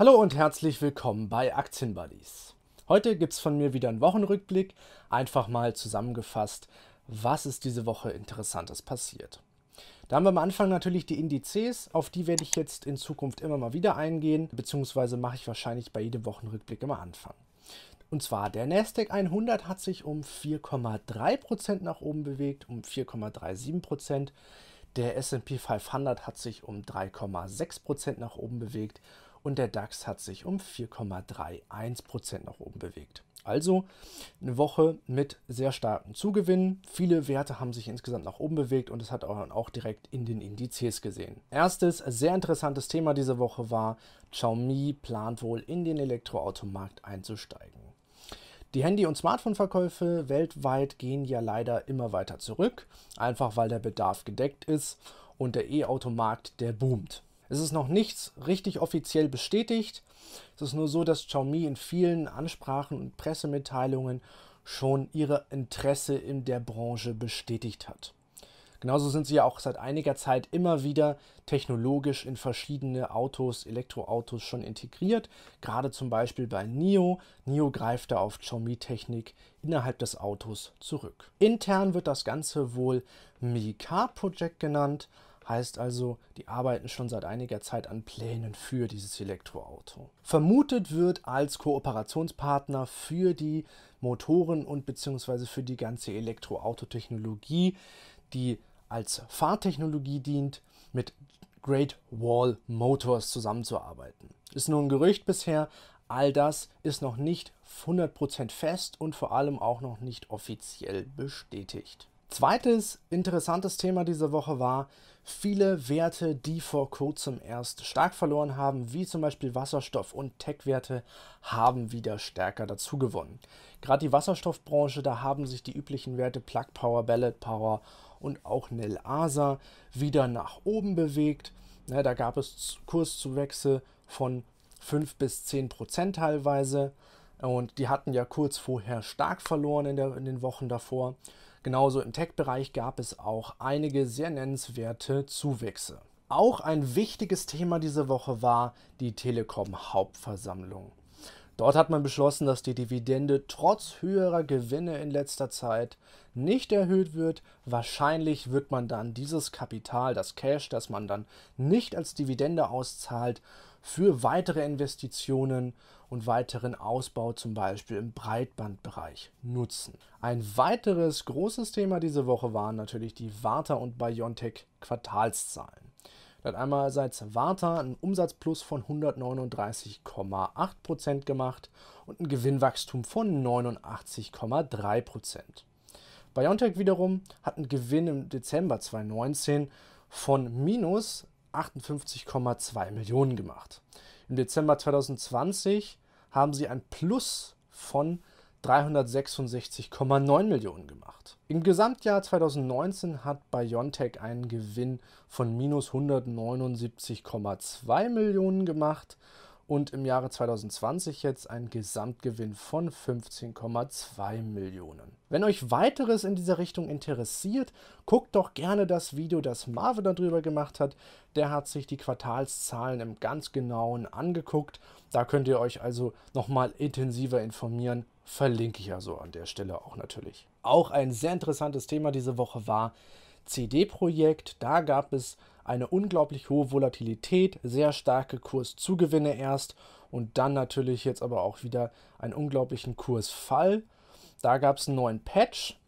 Hallo und herzlich willkommen bei Aktienbuddies. Heute gibt es von mir wieder einen Wochenrückblick, einfach mal zusammengefasst, was ist diese Woche Interessantes passiert. Da haben wir am Anfang natürlich die Indizes, auf die werde ich jetzt in Zukunft immer mal wieder eingehen, beziehungsweise mache ich wahrscheinlich bei jedem Wochenrückblick immer Anfang. Und zwar der Nasdaq 100 hat sich um 4,3% nach oben bewegt, um 4,37%. Der S&P 500 hat sich um 3,6% nach oben bewegt und der DAX hat sich um 4,31 nach oben bewegt. Also eine Woche mit sehr starken Zugewinnen. Viele Werte haben sich insgesamt nach oben bewegt und es hat auch direkt in den Indizes gesehen. Erstes sehr interessantes Thema diese Woche war, Xiaomi plant wohl in den Elektroautomarkt einzusteigen. Die Handy- und Smartphone-Verkäufe weltweit gehen ja leider immer weiter zurück, einfach weil der Bedarf gedeckt ist und der E-Automarkt, der boomt. Es ist noch nichts richtig offiziell bestätigt. Es ist nur so, dass Xiaomi in vielen Ansprachen und Pressemitteilungen schon ihre Interesse in der Branche bestätigt hat. Genauso sind sie ja auch seit einiger Zeit immer wieder technologisch in verschiedene Autos, Elektroautos schon integriert. Gerade zum Beispiel bei NIO. NIO greift da auf Xiaomi-Technik innerhalb des Autos zurück. Intern wird das Ganze wohl Mi Car Project genannt, Heißt also, die arbeiten schon seit einiger Zeit an Plänen für dieses Elektroauto. Vermutet wird als Kooperationspartner für die Motoren und beziehungsweise für die ganze Elektroautotechnologie, die als Fahrtechnologie dient, mit Great Wall Motors zusammenzuarbeiten. Ist nur ein Gerücht bisher, all das ist noch nicht 100% fest und vor allem auch noch nicht offiziell bestätigt. Zweites interessantes Thema dieser Woche war viele Werte, die vor kurzem erst stark verloren haben, wie zum Beispiel Wasserstoff und Tech-Werte, haben wieder stärker dazu gewonnen. Gerade die Wasserstoffbranche, da haben sich die üblichen Werte Plug Power, Ballot Power und auch Nel Asa wieder nach oben bewegt. Ja, da gab es Kurszuwächse von 5 bis 10 Prozent teilweise. Und die hatten ja kurz vorher stark verloren in, der, in den Wochen davor. Genauso im Tech-Bereich gab es auch einige sehr nennenswerte Zuwächse. Auch ein wichtiges Thema diese Woche war die Telekom-Hauptversammlung. Dort hat man beschlossen, dass die Dividende trotz höherer Gewinne in letzter Zeit nicht erhöht wird. Wahrscheinlich wird man dann dieses Kapital, das Cash, das man dann nicht als Dividende auszahlt, für weitere Investitionen und weiteren Ausbau zum Beispiel im Breitbandbereich nutzen. Ein weiteres großes Thema diese Woche waren natürlich die Warta und Biontech Quartalszahlen. Da hat einerseits Warta einen Umsatzplus von 139,8% gemacht und ein Gewinnwachstum von 89,3%. BioNTech wiederum hat einen Gewinn im Dezember 2019 von minus 58,2 Millionen gemacht. Im Dezember 2020 haben sie ein Plus von 366,9 Millionen gemacht. Im Gesamtjahr 2019 hat BioNTech einen Gewinn von minus 179,2 Millionen gemacht und im Jahre 2020 jetzt einen Gesamtgewinn von 15,2 Millionen. Wenn euch weiteres in dieser Richtung interessiert, guckt doch gerne das Video, das Marvin darüber gemacht hat. Der hat sich die Quartalszahlen im ganz genauen angeguckt. Da könnt ihr euch also nochmal intensiver informieren, verlinke ich also an der Stelle auch natürlich. Auch ein sehr interessantes Thema diese Woche war CD-Projekt. Da gab es eine unglaublich hohe Volatilität, sehr starke Kurszugewinne erst und dann natürlich jetzt aber auch wieder einen unglaublichen Kursfall. Da gab es einen neuen Patch.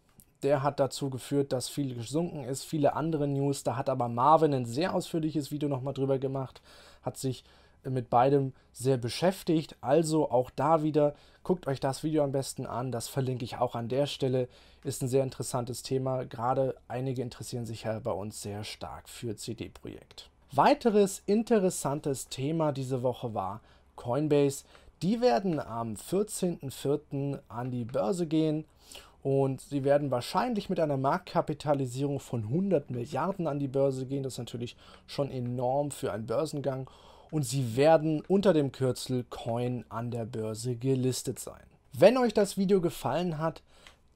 Der hat dazu geführt, dass viel gesunken ist, viele andere News. Da hat aber Marvin ein sehr ausführliches Video nochmal drüber gemacht, hat sich mit beidem sehr beschäftigt. Also auch da wieder, guckt euch das Video am besten an. Das verlinke ich auch an der Stelle. Ist ein sehr interessantes Thema. Gerade einige interessieren sich ja bei uns sehr stark für CD-Projekt. Weiteres interessantes Thema diese Woche war Coinbase. Die werden am 14.04. an die Börse gehen und sie werden wahrscheinlich mit einer Marktkapitalisierung von 100 Milliarden an die Börse gehen. Das ist natürlich schon enorm für einen Börsengang und sie werden unter dem Kürzel Coin an der Börse gelistet sein. Wenn euch das Video gefallen hat,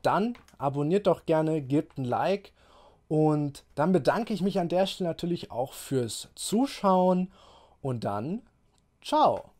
dann abonniert doch gerne, gebt ein Like und dann bedanke ich mich an der Stelle natürlich auch fürs Zuschauen und dann ciao!